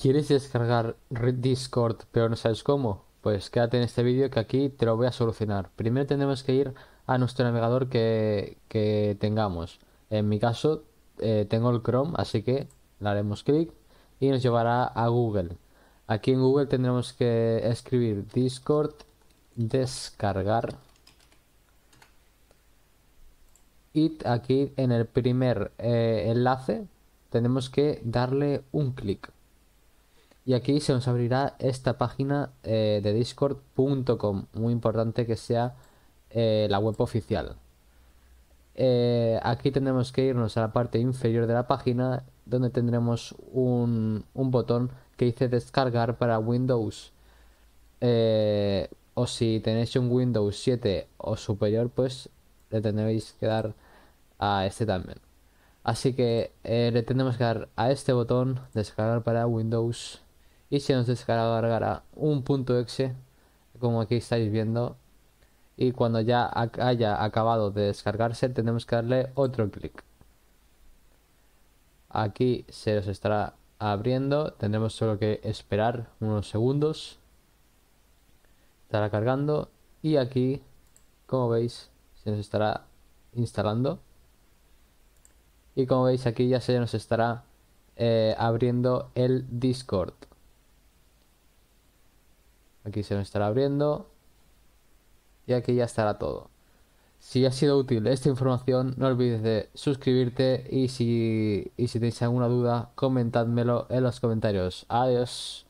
¿Quieres descargar Discord pero no sabes cómo? Pues quédate en este vídeo que aquí te lo voy a solucionar. Primero tenemos que ir a nuestro navegador que, tengamos. En mi caso eh, tengo el Chrome, así que le haremos clic y nos llevará a Google. Aquí en Google tendremos que escribir Discord descargar. Y aquí en el primer eh, enlace tenemos que darle un clic. Y aquí se nos abrirá esta página eh, de discord.com. Muy importante que sea eh, la web oficial. Eh, aquí tendremos que irnos a la parte inferior de la página donde tendremos un, un botón que dice descargar para Windows. o si tenéis un Windows 7 o superior, pues le tendréis que dar a este también. Así que le tendremos que dar a este botón descargar para Windows y se nos descargará un punto exe como aquí estáis viendo y cuando ya haya acabado de descargarse tenemos que darle otro clic aquí se nos estará abriendo tendremos solo que esperar unos segundos estará cargando y aquí como veis se nos estará instalando y como veis aquí ya se nos estará eh, abriendo el discord Aquí se nos estará abriendo. Y aquí ya estará todo. Si ha sido útil esta información, no olvides de suscribirte y si, y si tenéis alguna duda, comentadmelo en los comentarios. Adiós.